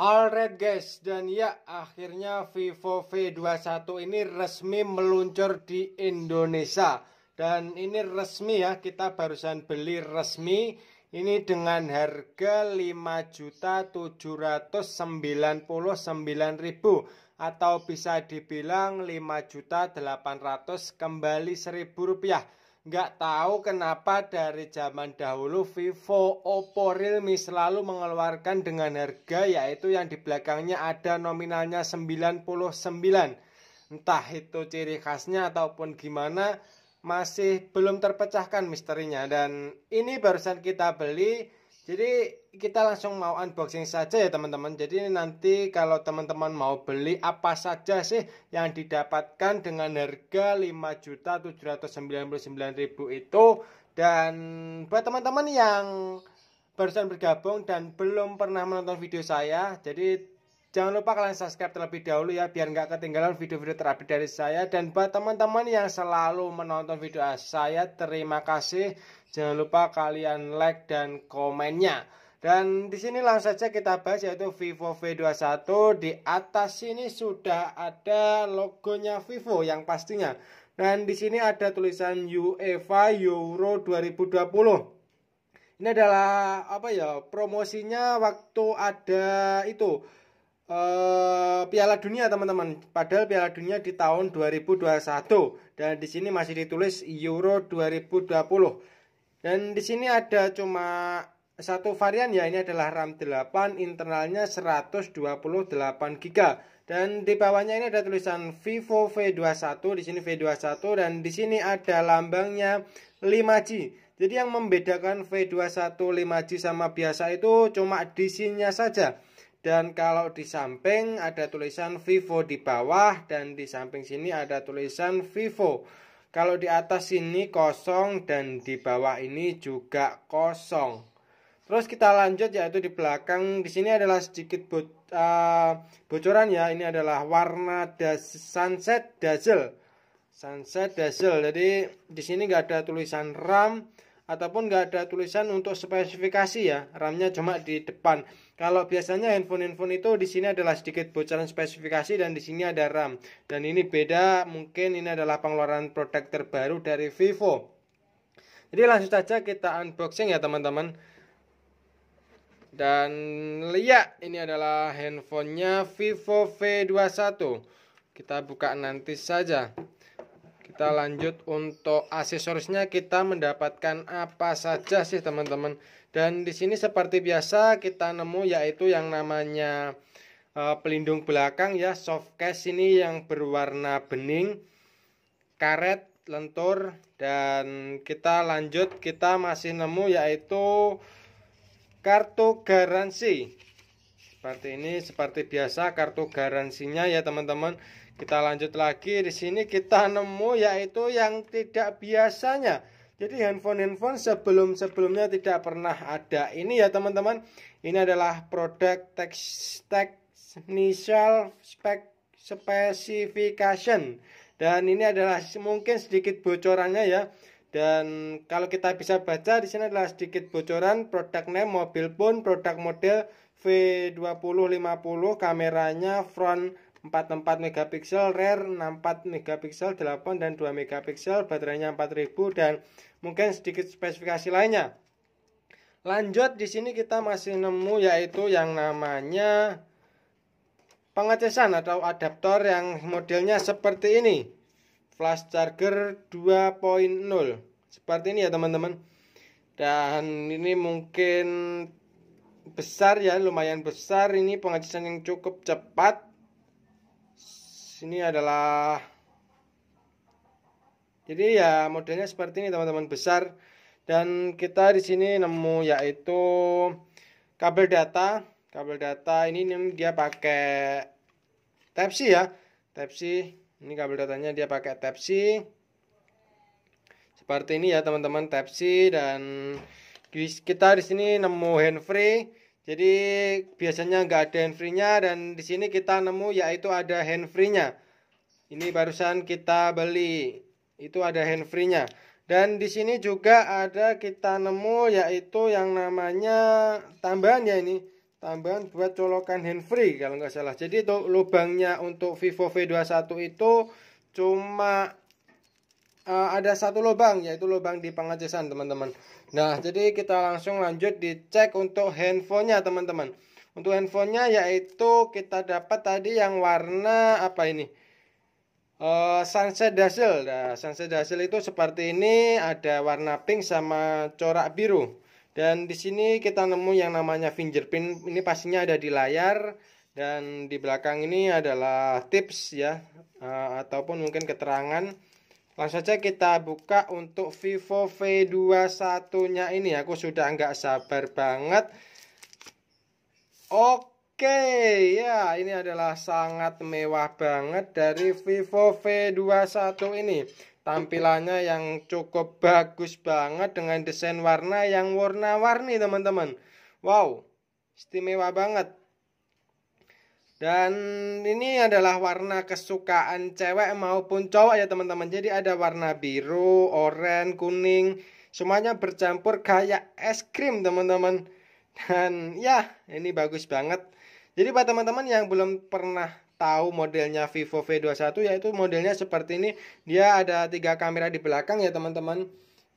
Alright guys, dan ya akhirnya Vivo V21 ini resmi meluncur di Indonesia Dan ini resmi ya, kita barusan beli resmi Ini dengan harga 5.799.000 Atau bisa dibilang 5.800 kembali 1.000 rupiah nggak tahu kenapa dari zaman dahulu Vivo, Oppo, Realme selalu mengeluarkan dengan harga yaitu yang di belakangnya ada nominalnya 99. Entah itu ciri khasnya ataupun gimana masih belum terpecahkan misterinya dan ini barusan kita beli jadi kita langsung mau unboxing saja ya teman-teman. Jadi nanti kalau teman-teman mau beli apa saja sih yang didapatkan dengan harga 5.799.000 itu dan buat teman-teman yang barusan bergabung dan belum pernah menonton video saya, jadi jangan lupa kalian subscribe terlebih dahulu ya biar nggak ketinggalan video-video terupdate dari saya dan buat teman-teman yang selalu menonton video saya terima kasih jangan lupa kalian like dan komennya dan di sini langsung saja kita bahas yaitu Vivo V21. Di atas sini sudah ada logonya Vivo yang pastinya. Dan di sini ada tulisan UEFA Euro 2020. Ini adalah apa ya? Promosinya waktu ada itu Uh, Piala Dunia teman-teman. Padahal Piala Dunia di tahun 2021 dan di sini masih ditulis Euro 2020. Dan di sini ada cuma satu varian ya ini adalah RAM 8 internalnya 128 GB dan di bawahnya ini ada tulisan Vivo V21 di sini V21 dan di sini ada lambangnya 5G jadi yang membedakan V21 5G sama biasa itu cuma di sininya saja dan kalau di samping ada tulisan Vivo di bawah dan di samping sini ada tulisan Vivo kalau di atas sini kosong dan di bawah ini juga kosong Terus kita lanjut yaitu di belakang di sini adalah sedikit bo uh, bocoran ya. Ini adalah warna das sunset dazzle. Sunset dazzle. Jadi di sini nggak ada tulisan RAM ataupun nggak ada tulisan untuk spesifikasi ya. RAM-nya cuma di depan. Kalau biasanya handphone-handphone itu di sini adalah sedikit bocoran spesifikasi dan di sini ada RAM. Dan ini beda, mungkin ini adalah pengeluaran produk terbaru dari Vivo. Jadi langsung saja kita unboxing ya teman-teman. Dan ya, ini adalah handphonenya Vivo V21. Kita buka nanti saja. Kita lanjut untuk aksesorisnya kita mendapatkan apa saja sih teman-teman. Dan di sini seperti biasa kita nemu yaitu yang namanya uh, pelindung belakang ya soft case ini yang berwarna bening, karet, lentur dan kita lanjut kita masih nemu yaitu kartu garansi seperti ini seperti biasa kartu garansinya ya teman-teman kita lanjut lagi di sini kita nemu yaitu yang tidak biasanya jadi handphone-handphone sebelum-sebelumnya tidak pernah ada ini ya teman-teman ini adalah produk teks initial spec specification dan ini adalah mungkin sedikit bocorannya ya dan kalau kita bisa baca di sini adalah sedikit bocoran produk name mobil pun produk model V2050 kameranya front 44 megapiksel, rear 64 megapiksel, 8 dan 2 megapiksel, baterainya 4000 dan mungkin sedikit spesifikasi lainnya. Lanjut di sini kita masih nemu yaitu yang namanya pengecasan atau adaptor yang modelnya seperti ini flash charger 2.0 seperti ini ya teman-teman dan ini mungkin besar ya lumayan besar ini pengecasan yang cukup cepat sini adalah jadi ya modelnya seperti ini teman-teman besar dan kita di sini nemu yaitu kabel data kabel data ini, ini dia pakai Type C ya Type C ini kabel datanya dia pakai type C seperti ini ya teman-teman type C dan kita di sini nemu handfree jadi biasanya nggak ada handfree-nya dan di sini kita nemu yaitu ada handfree-nya ini barusan kita beli itu ada handfree-nya dan di sini juga ada kita nemu yaitu yang namanya tambahan ya ini tambahan buat colokan handfree kalau nggak salah jadi itu lubangnya untuk Vivo V21 itu cuma uh, ada satu lubang yaitu lubang di pengecasan teman-teman nah jadi kita langsung lanjut dicek untuk handphonenya teman-teman untuk handphonenya yaitu kita dapat tadi yang warna apa ini uh, sunset dazzle nah sunset dazzle itu seperti ini ada warna pink sama corak biru dan di sini kita nemu yang namanya fingerprint. Ini pastinya ada di layar dan di belakang ini adalah tips ya uh, ataupun mungkin keterangan. Langsung saja kita buka untuk Vivo V21 nya ini aku sudah nggak sabar banget Oke ya ini adalah sangat mewah banget dari Vivo V21 ini tampilannya yang cukup bagus banget dengan desain warna yang warna-warni teman-teman wow istimewa banget dan ini adalah warna kesukaan cewek maupun cowok ya teman-teman jadi ada warna biru oranye kuning semuanya bercampur kayak es krim teman-teman dan ya ini bagus banget jadi buat teman-teman yang belum pernah tahu modelnya Vivo V21 yaitu modelnya seperti ini dia ada tiga kamera di belakang ya teman-teman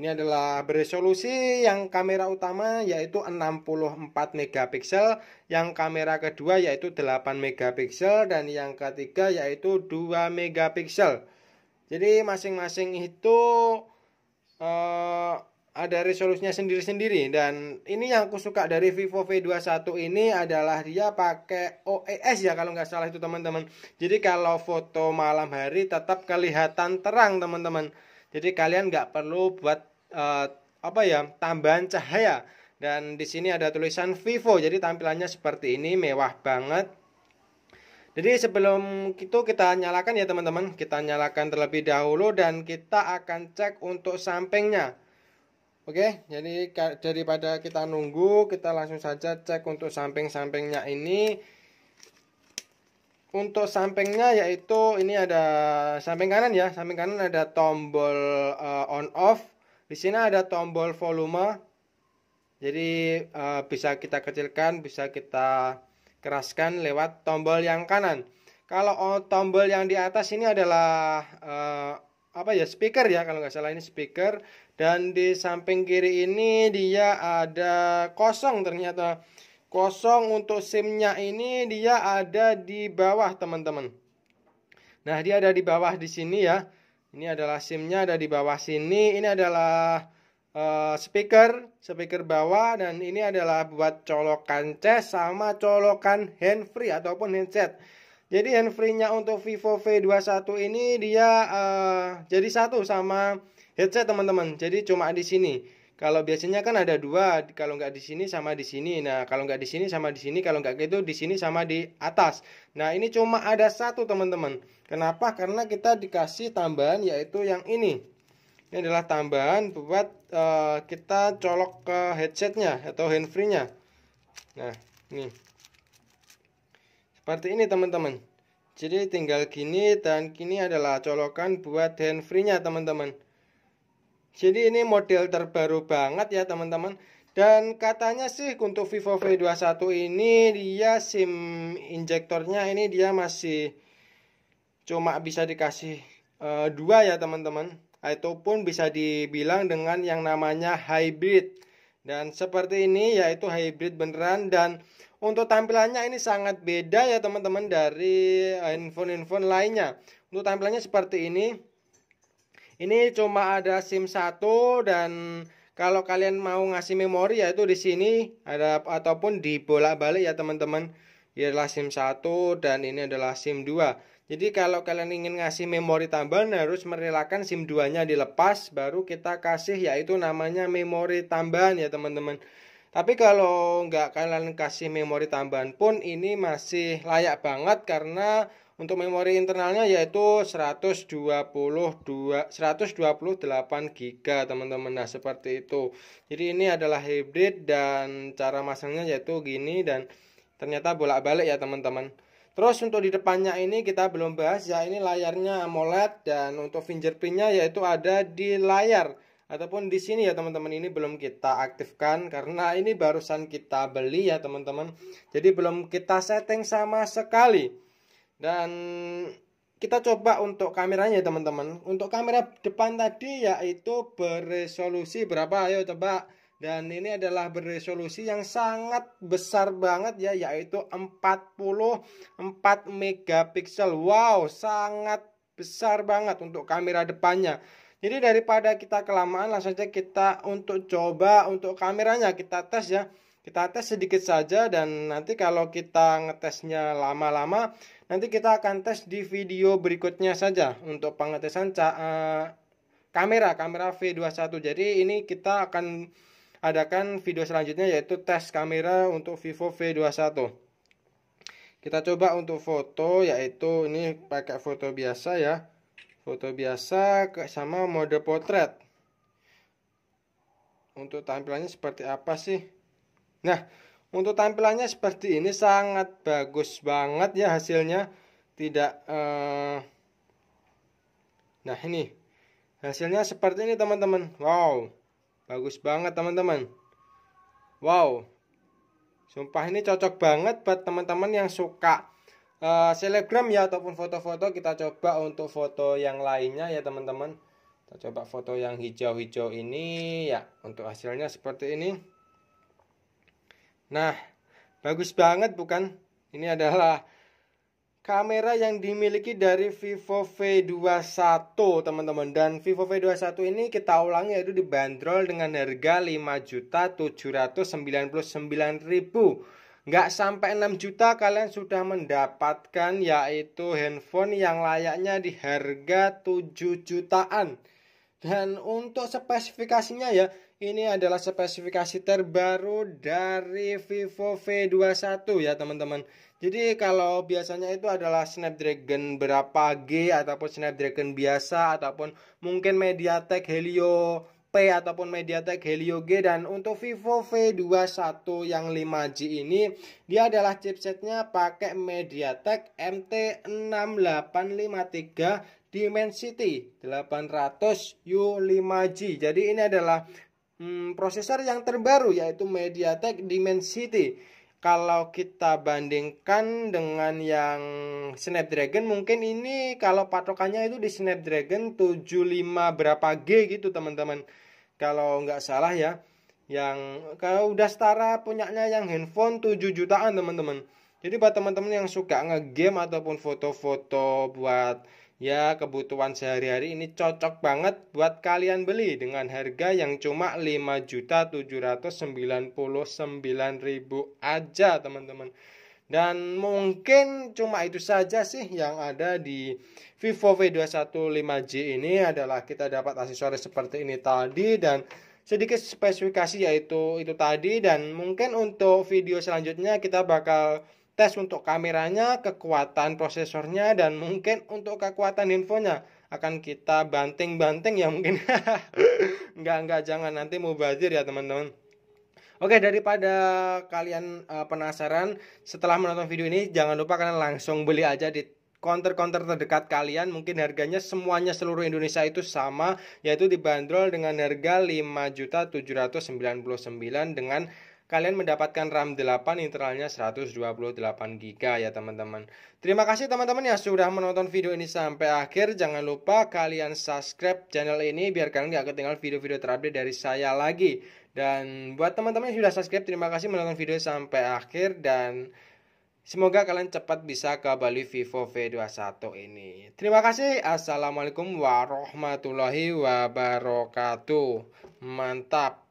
ini adalah beresolusi yang kamera utama yaitu 64 megapiksel yang kamera kedua yaitu 8 megapiksel dan yang ketiga yaitu 2 megapiksel jadi masing-masing itu eh, ada resolusinya sendiri-sendiri dan ini yang aku suka dari Vivo V21 ini adalah dia pakai OIS e ya kalau nggak salah itu teman-teman jadi kalau foto malam hari tetap kelihatan terang teman-teman jadi kalian nggak perlu buat uh, apa ya tambahan cahaya dan di sini ada tulisan Vivo jadi tampilannya seperti ini mewah banget jadi sebelum itu kita nyalakan ya teman-teman kita nyalakan terlebih dahulu dan kita akan cek untuk sampingnya Oke, jadi daripada kita nunggu, kita langsung saja cek untuk samping-sampingnya ini. Untuk sampingnya yaitu ini ada samping kanan ya, samping kanan ada tombol uh, on off. Di sini ada tombol volume. Jadi uh, bisa kita kecilkan, bisa kita keraskan lewat tombol yang kanan. Kalau tombol yang di atas ini adalah eh, apa ya speaker ya kalau nggak salah ini speaker dan di samping kiri ini dia ada kosong ternyata kosong untuk simnya ini dia ada di bawah teman-teman nah dia ada di bawah di sini ya ini adalah simnya ada di bawah sini ini adalah uh, speaker speaker bawah dan ini adalah buat colokan chest sama colokan handfree ataupun handset jadi handfree-nya untuk Vivo V21 ini dia uh, jadi satu sama headset teman-teman. Jadi cuma di sini. Kalau biasanya kan ada dua, kalau nggak di sini sama di sini. Nah, kalau nggak di sini sama di sini, kalau nggak gitu di sini sama di atas. Nah, ini cuma ada satu teman-teman. Kenapa? Karena kita dikasih tambahan yaitu yang ini. Ini adalah tambahan buat uh, kita colok ke headsetnya atau handfree-nya. Nah, ini seperti ini teman-teman jadi tinggal gini dan gini adalah colokan buat hand nya teman-teman jadi ini model terbaru banget ya teman-teman dan katanya sih untuk Vivo V21 ini dia SIM injektornya ini dia masih cuma bisa dikasih uh, dua ya teman-teman. Itu pun bisa dibilang dengan yang namanya hybrid. Dan seperti ini yaitu hybrid beneran dan untuk tampilannya ini sangat beda ya teman-teman dari eh, handphone-handphone lainnya. Untuk tampilannya seperti ini. Ini cuma ada SIM 1 dan kalau kalian mau ngasih memori yaitu di sini ada ataupun di bolak-balik ya teman-teman. Ini adalah SIM 1 dan ini adalah SIM 2. Jadi kalau kalian ingin ngasih memori tambahan harus merelakan SIM 2-nya dilepas baru kita kasih yaitu namanya memori tambahan ya teman-teman. Tapi kalau nggak kalian kasih memori tambahan pun ini masih layak banget karena untuk memori internalnya yaitu 122 128 GB teman-teman. Nah, seperti itu. Jadi ini adalah hybrid dan cara masangnya yaitu gini dan ternyata bolak-balik ya teman-teman. Terus untuk di depannya ini kita belum bahas ya ini layarnya AMOLED dan untuk fingerprintnya yaitu ada di layar ataupun di sini ya teman-teman ini belum kita aktifkan karena ini barusan kita beli ya teman-teman jadi belum kita setting sama sekali dan kita coba untuk kameranya teman-teman untuk kamera depan tadi yaitu beresolusi berapa ayo coba dan ini adalah beresolusi yang sangat besar banget ya yaitu 44 megapiksel wow sangat besar banget untuk kamera depannya jadi daripada kita kelamaan langsung saja kita untuk coba untuk kameranya kita tes ya. Kita tes sedikit saja dan nanti kalau kita ngetesnya lama-lama nanti kita akan tes di video berikutnya saja untuk pengetesan uh, kamera kamera V21. Jadi ini kita akan adakan video selanjutnya yaitu tes kamera untuk Vivo V21 kita coba untuk foto yaitu ini pakai foto biasa ya foto biasa sama mode potret untuk tampilannya seperti apa sih nah untuk tampilannya seperti ini sangat bagus banget ya hasilnya tidak eh... nah ini hasilnya seperti ini teman-teman wow bagus banget teman-teman wow sumpah ini cocok banget buat teman-teman yang suka uh, selebgram ya ataupun foto-foto kita coba untuk foto yang lainnya ya teman-teman kita coba foto yang hijau-hijau ini ya untuk hasilnya seperti ini nah bagus banget bukan ini adalah kamera yang dimiliki dari Vivo V21 teman-teman dan Vivo V21 ini kita ulangi yaitu dibanderol dengan harga 5.799.000 nggak sampai 6 juta kalian sudah mendapatkan yaitu handphone yang layaknya di harga 7 jutaan dan untuk spesifikasinya ya ini adalah spesifikasi terbaru dari Vivo V21 ya teman-teman jadi kalau biasanya itu adalah Snapdragon berapa G ataupun Snapdragon biasa ataupun mungkin MediaTek Helio P ataupun MediaTek Helio G dan untuk Vivo V21 yang 5G ini dia adalah chipsetnya pakai MediaTek MT6853 Dimensity 800 U5G. Jadi ini adalah hmm, prosesor yang terbaru yaitu MediaTek Dimensity kalau kita bandingkan dengan yang Snapdragon mungkin ini kalau patokannya itu di Snapdragon 75 berapa G gitu teman-teman kalau nggak salah ya yang kalau udah setara punyanya yang handphone 7 jutaan teman-teman jadi buat teman-teman yang suka ngegame ataupun foto-foto buat ya kebutuhan sehari-hari ini cocok banget buat kalian beli dengan harga yang cuma 5.799.000 aja teman-teman dan mungkin cuma itu saja sih yang ada di Vivo V215J ini adalah kita dapat aksesoris seperti ini tadi dan sedikit spesifikasi yaitu itu tadi dan mungkin untuk video selanjutnya kita bakal tes untuk kameranya, kekuatan prosesornya, dan mungkin untuk kekuatan infonya akan kita banting-banting ya mungkin nggak nggak jangan nanti mau bazir ya teman-teman Oke daripada kalian uh, penasaran setelah menonton video ini jangan lupa kalian langsung beli aja di counter-counter terdekat kalian mungkin harganya semuanya seluruh Indonesia itu sama yaitu dibanderol dengan harga 5.799 dengan kalian mendapatkan RAM 8 internalnya 128 GB ya teman-teman. Terima kasih teman-teman yang sudah menonton video ini sampai akhir. Jangan lupa kalian subscribe channel ini biar kalian nggak ketinggalan video-video terupdate dari saya lagi. Dan buat teman-teman yang sudah subscribe, terima kasih menonton video sampai akhir dan semoga kalian cepat bisa ke Bali Vivo V21 ini. Terima kasih. Assalamualaikum warahmatullahi wabarakatuh. Mantap.